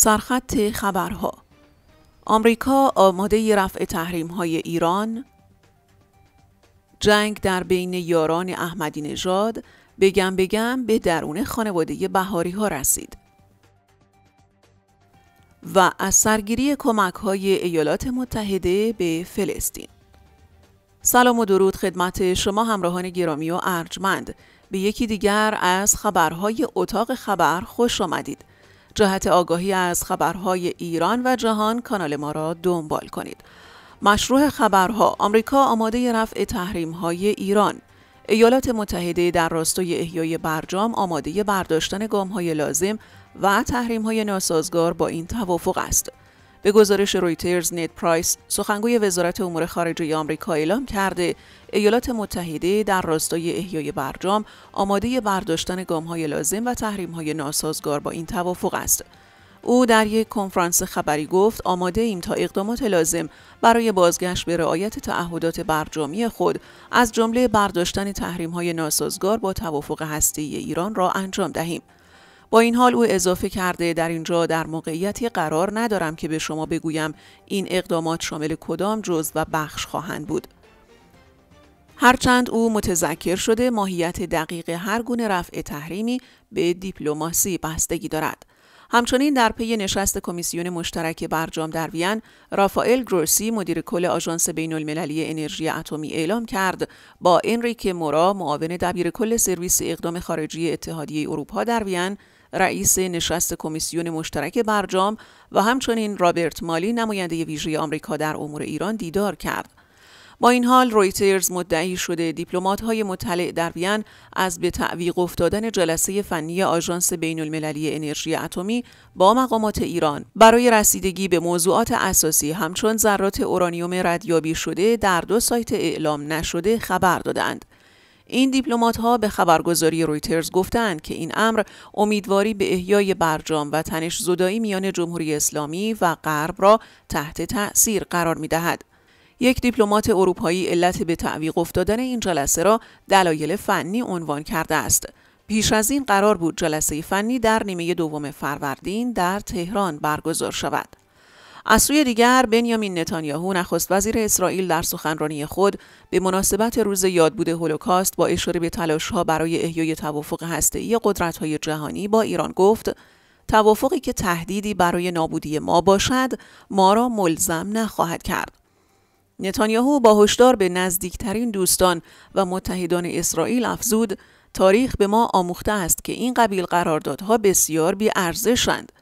سرخط خبرها آمریکا آماده رفع تحریم های ایران جنگ در بین یاران احمدی نژاد بگم بگم به درون خانواده بهاری ها رسید و از سرگیری کمک های ایالات متحده به فلسطین سلام و درود خدمت شما همراهان گرامی و ارجمند به یکی دیگر از خبرهای اتاق خبر خوش آمدید جهت آگاهی از خبرهای ایران و جهان کانال ما را دنبال کنید. مشروع خبرها آمریکا آماده رفع تحریم‌های ایران ایالات متحده در راستای احیای برجام آماده برداشتن گامهای لازم و تحریم‌های ناسازگار با این توافق است. به گزارش رویترز نیت پرایس سخنگوی وزارت امور خارجه آمریکا اعلام کرده ایالات متحده در راستای احیای برجام آماده برداشتن گامهای لازم و تحریمهای ناسازگار با این توافق است او در یک کنفرانس خبری گفت آماده ایم تا اقدامات لازم برای بازگشت به رعایت تعهدات برجامی خود از جمله برداشتن تحریم‌های ناسازگار با توافق هسته ایران را انجام دهیم. با این حال او اضافه کرده در اینجا در موقعیتی قرار ندارم که به شما بگویم این اقدامات شامل کدام جز و بخش خواهند بود. هرچند او متذکر شده ماهیت دقیق هر گونه رفع تحریمی به دیپلماسی بستگی دارد. همچنین در پی نشست کمیسیون مشترک برجام در وین، رافائل گروسی مدیر کل آژانس بین المللی انرژی اتمی اعلام کرد با انریک مورا معاون دبیر کل سرویس اقدام خارجی اتحادیه اروپا در وین رئیس نشست کمیسیون مشترک برجام و همچنین رابرت مالی نماینده ویژه آمریکا در امور ایران دیدار کرد. با این حال رویترز مدعی شده دیپلمات های مطلع در وین از به تعویق افتادن جلسه فنی آژانس بین المللی انرژی اتمی با مقامات ایران برای رسیدگی به موضوعات اساسی همچون ذرات اورانیوم ردیابی شده در دو سایت اعلام نشده خبر دادند. این دیپلمات ها به خبرگزاری رویترز گفتند که این امر امیدواری به احیای برجام و تنش زدایی میان جمهوری اسلامی و غرب را تحت تأثیر قرار می دهد. یک دیپلمات اروپایی علت به تعویق افتادن این جلسه را دلایل فنی عنوان کرده است. پیش از این قرار بود جلسه فنی در نیمه دوم فروردین در تهران برگزار شود. از سوی دیگر بنیامین نتانیاهو نخست وزیر اسرائیل در سخنرانی خود به مناسبت روز یادبود هولوکاست با اشاره به تلاشها برای احیای توافق هسته‌ای های جهانی با ایران گفت توافقی که تهدیدی برای نابودی ما باشد ما را ملزم نخواهد کرد نتانیاهو با هشدار به نزدیکترین دوستان و متحدان اسرائیل افزود تاریخ به ما آموخته است که این قبیل قراردادها بسیار بیارزشند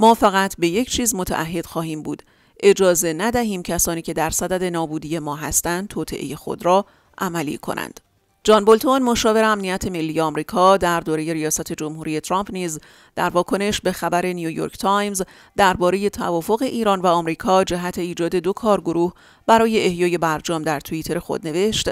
ما فقط به یک چیز متعهد خواهیم بود اجازه ندهیم کسانی که در صدد نابودی ما هستند توطعه خود را عملی کنند جان بولتون مشاور امنیت ملی آمریکا در دوره ریاست جمهوری ترامپ نیز در واکنش به خبر نیویورک تایمز درباره توافق ایران و آمریکا جهت ایجاد دو کارگروه برای احیای برجام در توییتر خود نوشت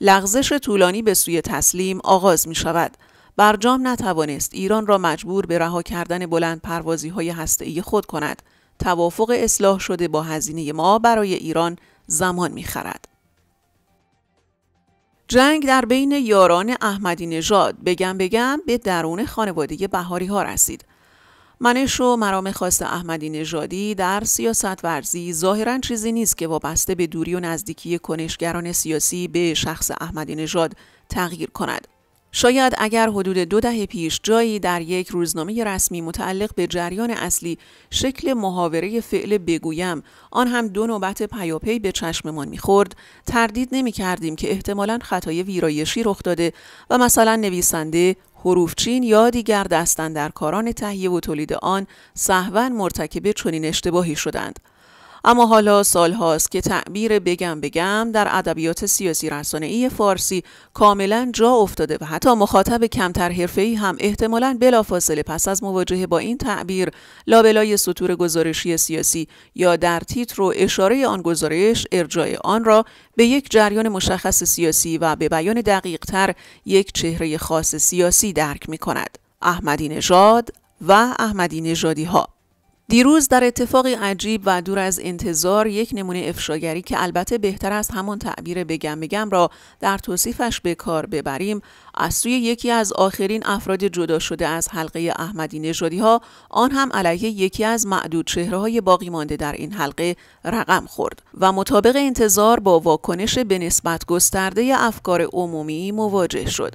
لغزش طولانی به سوی تسلیم آغاز می شود برجام نتوانست ایران را مجبور به رها کردن بلند پروازی های هسته خود کند. توافق اصلاح شده با هزینه ما برای ایران زمان میخرد. جنگ در بین یاران احمدی نژاد بگم بگم به درون خانواده بهاری ها رسید. منش و مرام خواست احمدی نژادی در سیاست ورزی ظاهرا چیزی نیست که وابسته به دوری و نزدیکی کنشگران سیاسی به شخص احمدی نژاد تغییر کند. شاید اگر حدود دو دهه پیش جایی در یک روزنامه رسمی متعلق به جریان اصلی شکل محاوره فعل بگویم آن هم دو نوبت پیاپی به چشممان میخورد تردید نمی کردیم که احتمالا خطای ویرایشی رخ داده و مثلا نویسنده حروفچین یا دیگر دستن در کاران تهیه و تولید آن صحوا مرتکب چنین اشتباهی شدند اما حالا سال هاست که تعبیر بگم بگم در ادبیات سیاسی ای فارسی کاملا جا افتاده و حتی مخاطب کمتر ای هم احتمالا بلافاصله پس از مواجهه با این تعبیر لابلای سطور گزارشی سیاسی یا در تیتر و اشاره آن گزارش ارجاع آن را به یک جریان مشخص سیاسی و به بیان دقیقتر یک چهره خاص سیاسی درک می کند. احمدی نژاد و احمدی نژادی ها دیروز در اتفاقی عجیب و دور از انتظار یک نمونه افشاگری که البته بهتر از همان تعبیر بگم بگم را در توصیفش به کار ببریم از سوی یکی از آخرین افراد جدا شده از حلقه احمدی نژادی ها آن هم علیه یکی از معدود چهره های باقی مانده در این حلقه رقم خورد و مطابق انتظار با واکنش به نسبت گسترده افکار عمومی مواجه شد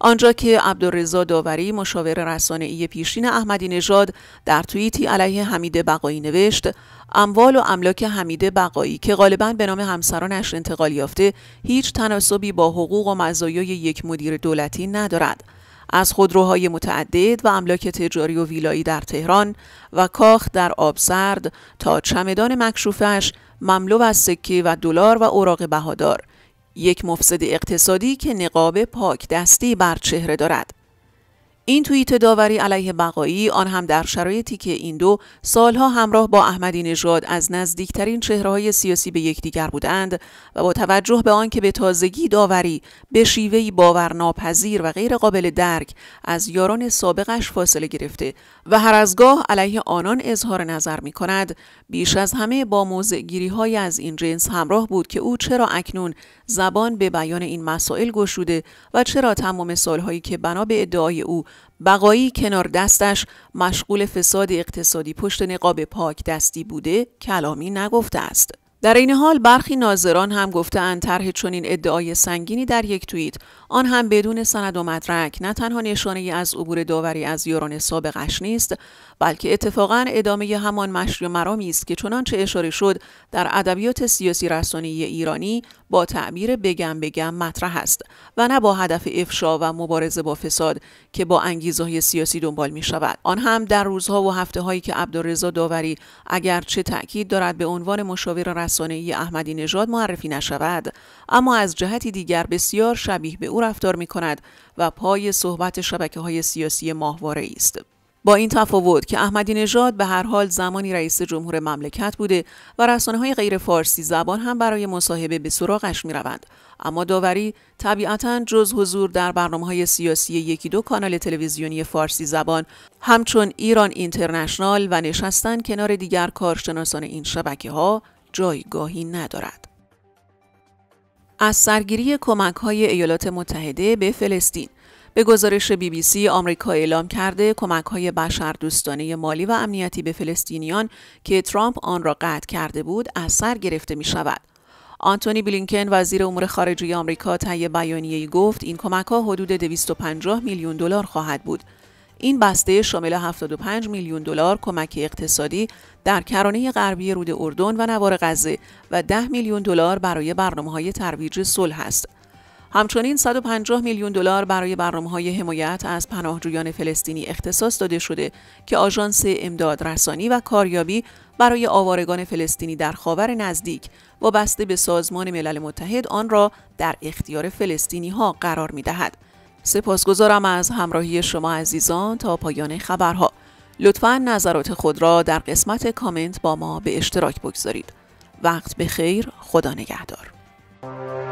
آنجا که عبدالرضا داوری مشاور ای پیشین احمدی نژاد در توییتی علیه حمید بقایی نوشت اموال و املاک حمید بقایی که غالبا به نام همسرانش انتقال یافته هیچ تناسبی با حقوق و مزایای یک مدیر دولتی ندارد از خودروهای متعدد و املاک تجاری و ویلایی در تهران و کاخ در آبسرد تا چمدان مکشوفش مملو از سکه و دلار و اوراق بهادار یک مفسد اقتصادی که نقاب پاک دستی بر چهره دارد این توییت داوری علیه بقایی آن هم در شرایطی که این دو سالها همراه با احمدی نژاد از نزدیکترین چهرههای سیاسی به یکدیگر بودند و با توجه به آنکه به تازگی داوری به شیوهی باورناپذیر و غیرقابل درک از یاران سابقش فاصله گرفته و هر از گاه علیه آنان اظهار نظر می کند بیش از همه با گیری های از این جنس همراه بود که او چرا اکنون زبان به بیان این مسائل گشوده و چرا تمام سالهایی که بنا به ادعای او بقایی کنار دستش مشغول فساد اقتصادی پشت نقاب پاک دستی بوده کلامی نگفته است. در این حال برخی ناظران هم ان طرح چنین ادعای سنگینی در یک توییت آن هم بدون سند و مدرک نه تنها نشانه از عبور داوری از یاران سابقش نیست بلکه اتفاقا ادامه همان مشری و مرامی است که چنانچه اشاره شد در ادبیات سیاسی رسانی ایرانی با تعبیر بگم بگم مطرح است و نه با هدف افشا و مبارزه با فساد که با انگیزه سیاسی دنبال می شود آن هم در روزها و هفته هایی که عبدالرضا داوری اگرچه تاکید دارد به عنوان مشاور ای احمدی نژاد معرفی نشود اما از جهتی دیگر بسیار شبیه به او رفتار می کند و پای صحبت شبکه های سیاسی ماهواره است با این تفاوت که احمدی نژاد به هر حال زمانی رئیس جمهور مملکت بوده و رسانه های غیر فارسی زبان هم برای مصاحبه به سراغش می روند. اما داوری طبیعتا جز حضور در برنامه های سیاسی یکی دو کانال تلویزیونی فارسی زبان همچون ایران اینترنشنال و نشستن کنار دیگر کارشناسان این شبکه ها جایگاهی ندارد. از سرگیری کمک های ایالات متحده به فلسطین به گزارش بی بی سی آمریکا اعلام کرده کمک های بشر دوستانه مالی و امنیتی به فلسطینیان که ترامپ آن را قطع کرده بود از سر گرفته می شود. آنتونی بلینکن وزیر امور خارجه آمریکا طی بیانیه‌ای گفت این کمک ها حدود 250 میلیون دلار خواهد بود. این بسته شامل 75 میلیون دلار کمک اقتصادی در کرانه غربی رود اردن و نوار غزه و 10 میلیون دلار برای برنامه های ترویج صلح است. همچنین 150 میلیون دلار برای های حمایت از پناهجویان فلسطینی اختصاص داده شده که آژانس امداد رسانی و کاریابی برای آوارگان فلسطینی در خاور نزدیک وابسته به سازمان ملل متحد آن را در اختیار فلسطینی ها قرار می دهد. سپاسگزارم از همراهی شما عزیزان تا پایان خبرها. لطفا نظرات خود را در قسمت کامنت با ما به اشتراک بگذارید. وقت به خیر خدا نگهدار.